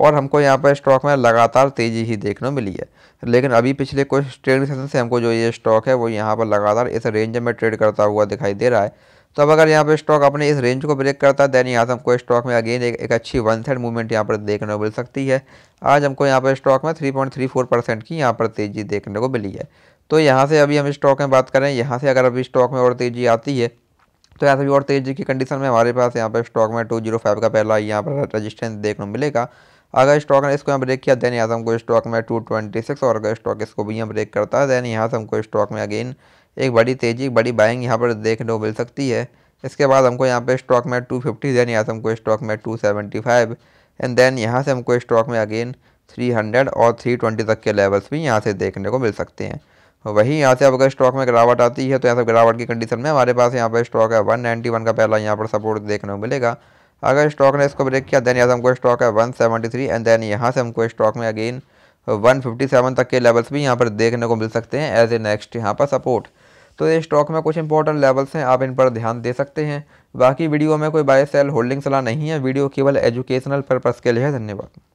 और हमको यहाँ पर स्टॉक में लगातार तेज़ी ही देखने मिली है लेकिन अभी पिछले कुछ ट्रेडिंग सेशन से हमको जो ये स्टॉक है वो यहाँ पर लगातार इस रेंज में ट्रेड करता हुआ दिखाई दे रहा है तो अब अगर यहाँ पर स्टॉक अपने इस रेंज को ब्रेक करता है देन यहाँ से हमको स्टॉक में अगेन एक, एक अच्छी वन साइड मूवमेंट यहाँ पर देखने को मिल सकती है आज हमको यहाँ पर स्टॉक में 3.34 परसेंट की यहाँ पर तेज़ी देखने को मिली है तो यहाँ से अभी हम स्टॉक में बात करें यहाँ से अगर अभी स्टॉक में और तेज़ी आती है तो यहाँ से भी और तेज़ी की कंडीशन में हमारे पास यहाँ पर स्टॉक में टू जीरो फाइव का पहला यहाँ पर रजिस्टेंस देखने को मिलेगा अगर स्टॉक ने इसको यहाँ ब्रेक किया दैन यहाँ को स्टॉक में टू ट्वेंटी सिक्स और अगर स्टॉक इसको भी यहाँ ब्रेक करता है दैन यहाँ से हमको स्टॉक में अगेन एक बड़ी तेज़ी बड़ी बाइंग यहाँ पर देखने को मिल सकती है इसके बाद हमको यहाँ पे स्टॉक में टू फिफ्टी दैन यहाँ से स्टॉक में two seventy five and then यहाँ से हमको स्टॉक में अगेन थ्री हंड्रेड और थ्री ट्वेंटी तक के लेवल्स भी यहाँ से देखने को मिल सकते हैं वहीं यहाँ से अब अगर स्टॉक में गिरावट आती है तो यहाँ से गिरावट की कंडीशन में हमारे पास यहाँ पर स्टॉक है वन नाइन्टी वन का पहला यहाँ पर सपोर्ट देखने को मिलेगा अगर स्टॉक ने इसको ब्रेक किया देन यहाँ से हमको स्टॉक है 173 एंड देन यहाँ से हमको स्टॉक में अगेन 157 तक के लेवल्स भी यहाँ पर देखने को मिल सकते हैं एज ए नेक्स्ट यहाँ पर सपोर्ट तो ये स्टॉक में कुछ इंपॉर्टेंट लेवल्स हैं आप इन पर ध्यान दे सकते हैं बाकी वीडियो में कोई बाय सेल होल्डिंग सलाह नहीं है वीडियो केवल एजुकेशनल पर्पज़ के लिए है धन्यवाद